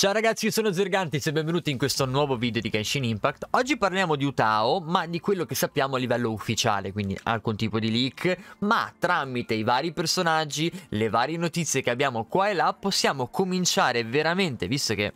Ciao ragazzi, io sono Zergantis e benvenuti in questo nuovo video di Genshin Impact. Oggi parliamo di Utao, ma di quello che sappiamo a livello ufficiale, quindi alcun tipo di leak, ma tramite i vari personaggi, le varie notizie che abbiamo qua e là, possiamo cominciare veramente, visto che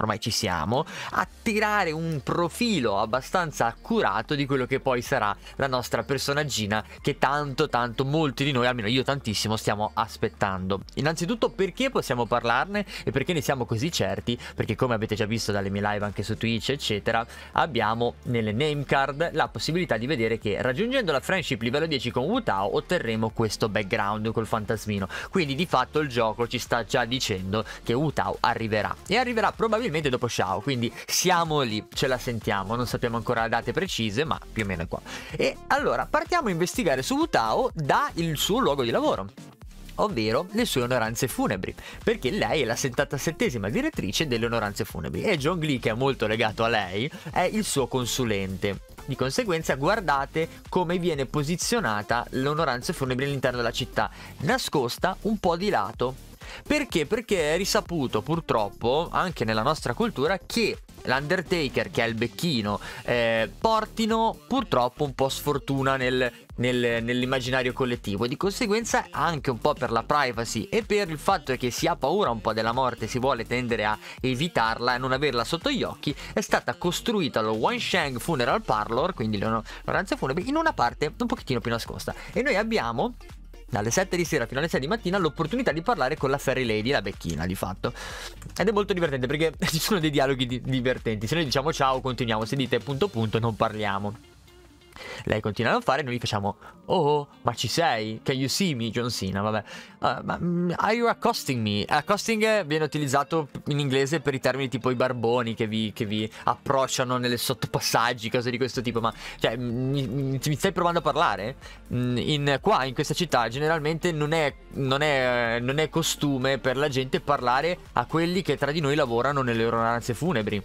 ormai ci siamo, a tirare un profilo abbastanza accurato di quello che poi sarà la nostra personaggina che tanto tanto molti di noi, almeno io tantissimo, stiamo aspettando. Innanzitutto perché possiamo parlarne e perché ne siamo così certi? Perché come avete già visto dalle mie live anche su Twitch eccetera, abbiamo nelle name card la possibilità di vedere che raggiungendo la friendship livello 10 con Wu Tao otterremo questo background col fantasmino. Quindi di fatto il gioco ci sta già dicendo che Wu Tao arriverà e arriverà probabilmente probabilmente dopo Shao, quindi siamo lì, ce la sentiamo, non sappiamo ancora le date precise, ma più o meno è qua. E allora partiamo a investigare su Wu Tao dal suo luogo di lavoro ovvero le sue onoranze funebri, perché lei è la 77esima direttrice delle onoranze funebri e John Glee, che è molto legato a lei, è il suo consulente. Di conseguenza guardate come viene posizionata l'onoranza funebri all'interno della città, nascosta un po' di lato. Perché? Perché è risaputo purtroppo anche nella nostra cultura che l'Undertaker che è il becchino eh, portino purtroppo un po' sfortuna nel, nel, nell'immaginario collettivo e di conseguenza anche un po' per la privacy e per il fatto che si ha paura un po' della morte, si vuole tendere a evitarla e non averla sotto gli occhi, è stata costruita lo Wansheng Funeral Parlor, quindi l'onoranza funebre, in una parte un pochettino più nascosta e noi abbiamo dalle 7 di sera fino alle 6 di mattina l'opportunità di parlare con la Fairy Lady, la becchina di fatto. Ed è molto divertente perché ci sono dei dialoghi di divertenti. Se noi diciamo ciao, continuiamo. Se dite punto punto, non parliamo. Lei continua a non fare e noi gli facciamo oh, oh, ma ci sei? Can you see me, John Cena? Vabbè. Uh, ma, mm, are you accosting me? Accosting viene utilizzato in inglese per i termini tipo i barboni che vi, che vi approcciano nelle sottopassaggi, cose di questo tipo, ma cioè, mm, mi, mi stai provando a parlare? Mm, in, qua, in questa città, generalmente non è, non, è, non è costume per la gente parlare a quelli che tra di noi lavorano nelle oranze funebri.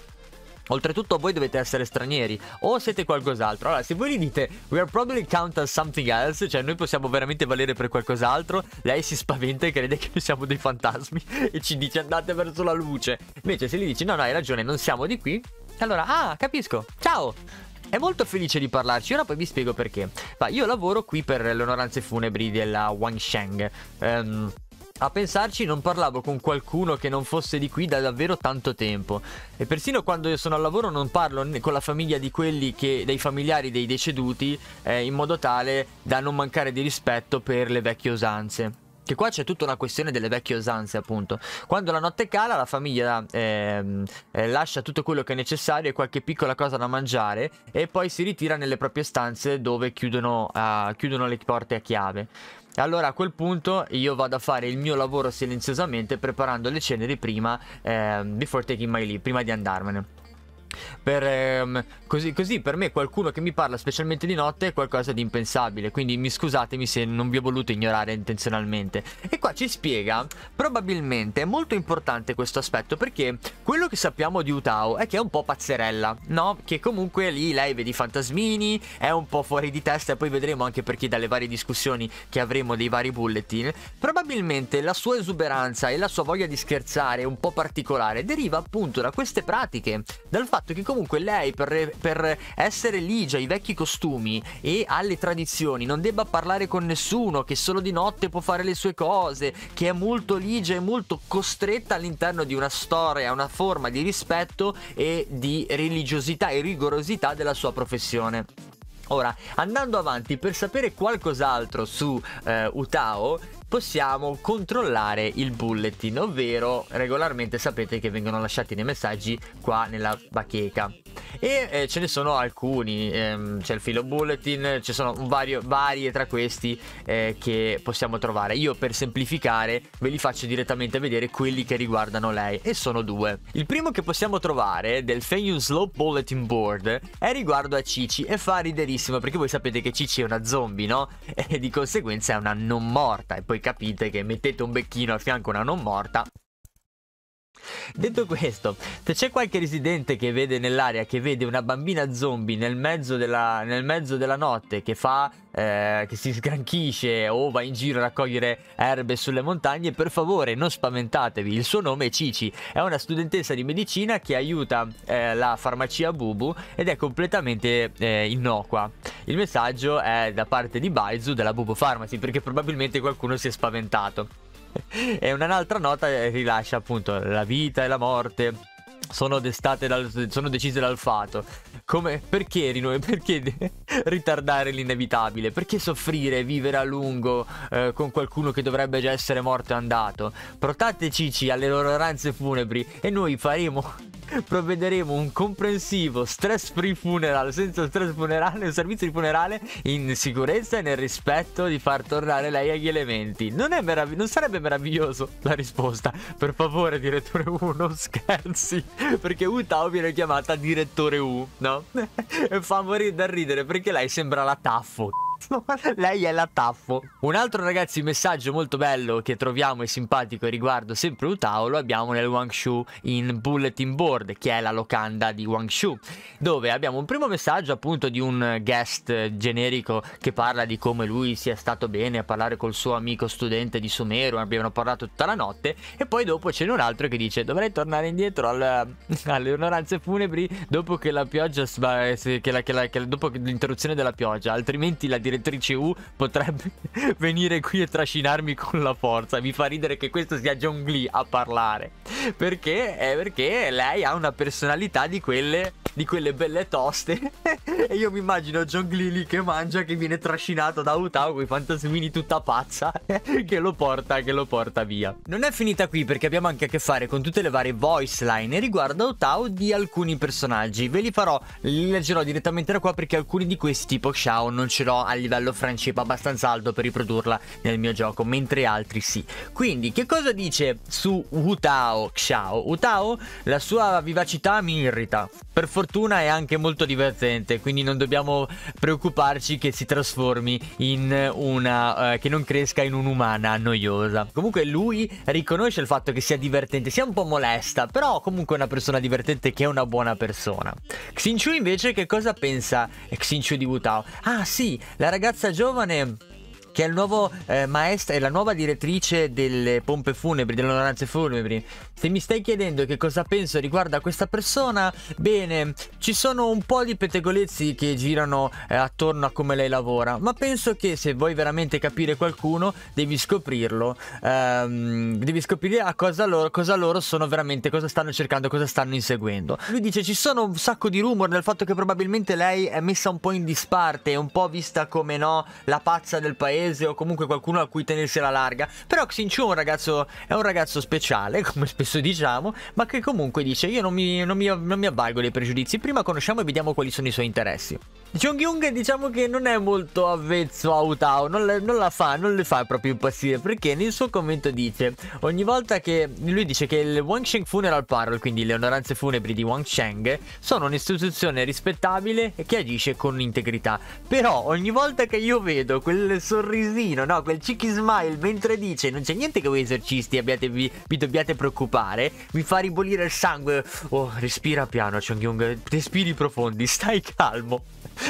Oltretutto voi dovete essere stranieri o siete qualcos'altro. Allora, se voi gli dite we are probably count as something else, cioè noi possiamo veramente valere per qualcos'altro, lei si spaventa e crede che noi siamo dei fantasmi e ci dice andate verso la luce. Invece se gli dici no, no, hai ragione, non siamo di qui, allora, ah, capisco. Ciao! È molto felice di parlarci, ora poi vi spiego perché. Ma io lavoro qui per le onoranze funebri della Wang Sheng. Ehm... Um, a pensarci non parlavo con qualcuno che non fosse di qui da davvero tanto tempo e persino quando io sono al lavoro non parlo con la famiglia di quelli che, dei familiari dei deceduti eh, in modo tale da non mancare di rispetto per le vecchie usanze. Che qua c'è tutta una questione delle vecchie usanze appunto. Quando la notte cala la famiglia ehm, eh, lascia tutto quello che è necessario e qualche piccola cosa da mangiare e poi si ritira nelle proprie stanze dove chiudono, ah, chiudono le porte a chiave. E allora a quel punto io vado a fare il mio lavoro silenziosamente preparando le ceneri prima, eh, before taking my leave, prima di andarmene. Per, ehm, così, così, per me qualcuno che mi parla specialmente di notte è qualcosa di impensabile, quindi mi scusatemi se non vi ho voluto ignorare intenzionalmente. E qua ci spiega, probabilmente è molto importante questo aspetto perché quello che sappiamo di Utao è che è un po' pazzerella, no? Che comunque lì lei vede i fantasmini, è un po' fuori di testa e poi vedremo anche perché dalle varie discussioni che avremo dei vari bulletin, probabilmente la sua esuberanza e la sua voglia di scherzare un po' particolare deriva appunto da queste pratiche, dal fatto fatto che comunque lei per, per essere ligia ai vecchi costumi e alle tradizioni non debba parlare con nessuno, che solo di notte può fare le sue cose, che è molto ligia e molto costretta all'interno di una storia, una forma di rispetto e di religiosità e rigorosità della sua professione. Ora, andando avanti per sapere qualcos'altro su eh, Utao, possiamo controllare il bulletin, ovvero regolarmente sapete che vengono lasciati dei messaggi qua nella bacheca e eh, ce ne sono alcuni, ehm, c'è il filo bulletin, ci sono vario, varie tra questi eh, che possiamo trovare. Io per semplificare ve li faccio direttamente vedere quelli che riguardano lei e sono due. Il primo che possiamo trovare del Fenyun Slow Bulletin Board è riguardo a Cici e fa riderissimo perché voi sapete che Cici è una zombie, no? E di conseguenza è una non morta e poi capite che mettete un becchino a fianco a una non morta Detto questo, se c'è qualche residente che vede nell'area, che vede una bambina zombie nel mezzo della, nel mezzo della notte, che fa eh, che si sgranchisce o va in giro a raccogliere erbe sulle montagne, per favore non spaventatevi, il suo nome è Cici, è una studentessa di medicina che aiuta eh, la farmacia Bubu ed è completamente eh, innocua. Il messaggio è da parte di Baizu della Bubu Pharmacy perché probabilmente qualcuno si è spaventato e un'altra nota eh, rilascia appunto la vita e la morte sono, dal, sono decise dal fato. Come, perché, perché ritardare l'inevitabile? Perché soffrire, e vivere a lungo eh, con qualcuno che dovrebbe già essere morto e andato? Portate Cici alle loro oranze funebri e noi faremo provvederemo un comprensivo stress free funeral senza stress funerale, un servizio di funerale in sicurezza e nel rispetto di far tornare lei agli elementi. Non, meravigli- non sarebbe meraviglioso la risposta. Per favore, direttore U, non scherzi. Perché Utao viene chiamata direttore U, no? e fa morire da ridere perché lei sembra la taffo. Lei è la taffo. Un altro ragazzi messaggio molto bello che troviamo e simpatico riguardo sempre Utao lo abbiamo nel Wangshu in Bulletin Board che è la locanda di Wangshu dove abbiamo un primo messaggio appunto di un guest generico che parla di come lui sia stato bene a parlare col suo amico studente di Sumeru abbiamo parlato tutta la notte e poi dopo ce n'è un altro che dice dovrei tornare indietro alla, alle onoranze funebri dopo che la pioggia eh, che la, che la, che dopo l'interruzione della pioggia altrimenti la direttrice U potrebbe venire qui e trascinarmi con la forza. Mi fa ridere che questo sia John Glee a parlare. Perché? È perché lei ha una personalità di quelle di quelle belle toste. e io mi immagino John Glili che mangia, che viene trascinato da Utah con i fantasmini tutta pazza, che lo porta, che lo porta via. Non è finita qui perché abbiamo anche a che fare con tutte le varie voice line riguardo Utah di alcuni personaggi. Ve li farò, li leggerò direttamente da qua perché alcuni di questi, tipo Xiao, non ce l'ho a livello friendship abbastanza alto per riprodurla nel mio gioco, mentre altri sì. Quindi, che cosa dice su Utao Xiao? Utao, la sua vivacità mi irrita. Per fortuna fortuna è anche molto divertente, quindi non dobbiamo preoccuparci che si trasformi in eh, una eh, che non cresca in un'umana noiosa. Comunque lui riconosce il fatto che sia divertente, sia un po' molesta, però comunque è una persona divertente che è una buona persona. Xinchu invece che cosa pensa Xinchu di Wu Tao? Ah sì, la ragazza giovane che è il nuovo eh, maestro, è la nuova direttrice delle pompe funebri, delle onoranze funebri. Se mi stai chiedendo che cosa penso riguardo a questa persona, bene, ci sono un po' di pettegolezzi che girano eh, attorno a come lei lavora, ma penso che se vuoi veramente capire qualcuno, devi scoprirlo, ehm, devi scoprire a cosa loro, cosa loro sono veramente, cosa stanno cercando, cosa stanno inseguendo. Lui dice ci sono un sacco di rumor nel fatto che probabilmente lei è messa un po' in disparte, un po' vista come no, la pazza del paese inglese o comunque qualcuno a cui tenersi alla larga. Però Xinchu è un ragazzo, è un ragazzo speciale, come spesso diciamo, ma che comunque dice io non mi, non mi, non mi avvalgo dei pregiudizi, prima conosciamo e vediamo quali sono i suoi interessi. Jong Jung diciamo che non è molto avvezzo a Utao, non, non la fa, non le fa proprio impazzire perché nel suo commento dice ogni volta che lui dice che il Wang Sheng Funeral Parole, quindi le onoranze funebri di Wang Sheng, sono un'istituzione rispettabile e che agisce con integrità. Però ogni volta che io vedo quel sorrisino, no, quel cheeky smile mentre dice non c'è niente che voi esercisti abbiate, vi, vi, dobbiate preoccupare, mi fa ribollire il sangue. Oh, respira piano Jong Jung, respiri profondi, stai calmo.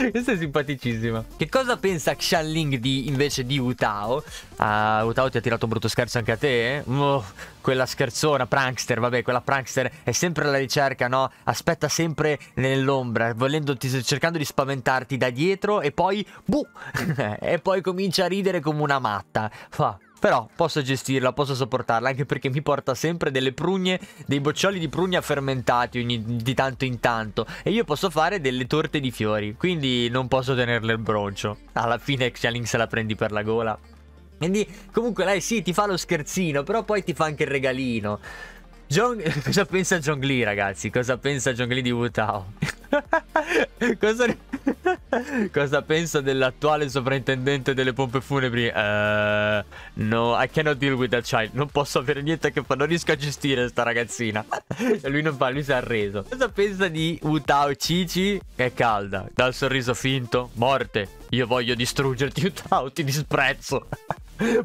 Questa è simpaticissima. Che cosa pensa Xian Ling di, invece di Utao? Uh, ah, Utao ti ha tirato un brutto scherzo anche a te? Eh? Oh, quella scherzona, prankster, vabbè, quella prankster è sempre alla ricerca, no? Aspetta sempre nell'ombra, cercando di spaventarti da dietro e poi... Buh! e poi comincia a ridere come una matta. Fa... Però posso gestirla, posso sopportarla, anche perché mi porta sempre delle prugne, dei boccioli di prugna fermentati ogni, di tanto in tanto. E io posso fare delle torte di fiori, quindi non posso tenerle il broncio. Alla fine Xialing se la prendi per la gola. Quindi comunque lei sì ti fa lo scherzino, però poi ti fa anche il regalino. John... Cosa pensa Jong Lee, ragazzi? Cosa pensa Jong Lee di Wu Tao? Cosa... Cosa pensa dell'attuale sovrintendente delle pompe funebri? Uh, no, I cannot deal with that child. Non posso avere niente a che fare. Non riesco a gestire sta ragazzina. E lui non fa, lui si è arreso. Cosa pensa di Utao Cici? Che è calda. Dal sorriso finto. Morte. Io voglio distruggerti, Utao. Ti disprezzo.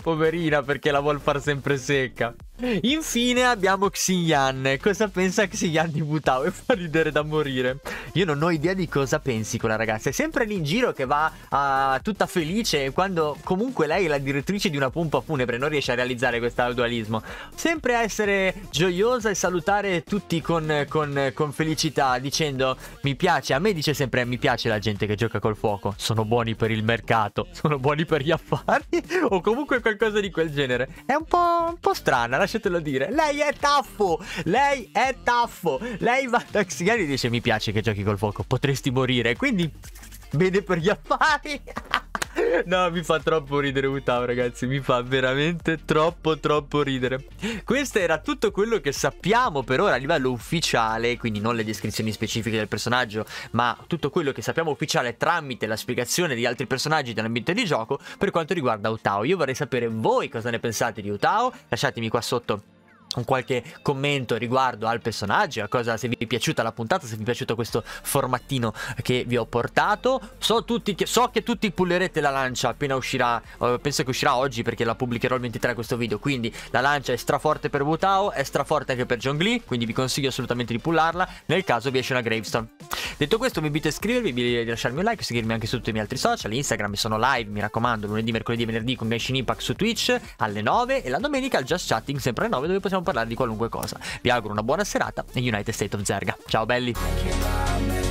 Poverina perché la vuol far sempre secca. Infine abbiamo Xiyan. Cosa pensa Xiyan di Butao? E fa ridere da morire. Io non ho idea di cosa pensi quella ragazza. È sempre sempre lì in giro che va uh, tutta felice quando comunque lei è la direttrice di una pompa funebre, non riesce a realizzare questo dualismo. Sempre a essere gioiosa e salutare tutti con, con, con felicità dicendo mi piace, a me dice sempre mi piace la gente che gioca col fuoco, sono buoni per il mercato, sono buoni per gli affari o comunque qualcosa di quel genere. È un po', un po strana, lasciatelo dire. Lei è taffo, lei è taffo, lei va da Xigari e dice mi piace che giochi col fuoco, potresti morire. Quindi bene per gli affari. No, mi fa troppo ridere Utau, ragazzi. Mi fa veramente troppo, troppo ridere. Questo era tutto quello che sappiamo per ora a livello ufficiale, quindi non le descrizioni specifiche del personaggio, ma tutto quello che sappiamo ufficiale tramite la spiegazione di altri personaggi dell'ambiente di gioco per quanto riguarda Utau. Io vorrei sapere voi cosa ne pensate di Utau. Lasciatemi qua sotto un qualche commento riguardo al personaggio, a cosa se vi è piaciuta la puntata, se vi è piaciuto questo formattino che vi ho portato. So, tutti che, so che tutti pullerete la lancia appena uscirà, eh, penso che uscirà oggi perché la pubblicherò il 23 questo video, quindi la lancia è straforte per Wutao, è straforte anche per Zhongli, quindi vi consiglio assolutamente di pullarla nel caso vi esce una gravestone. Detto questo vi invito a iscrivervi, vi lasciarmi un like, seguirmi anche su tutti i miei altri social, Instagram sono live, mi raccomando, lunedì, mercoledì e venerdì con Genshin Impact su Twitch alle 9 e la domenica al Just Chatting sempre alle 9 dove possiamo non parlare di qualunque cosa. Vi auguro una buona serata e United State of Zerga. Ciao belli!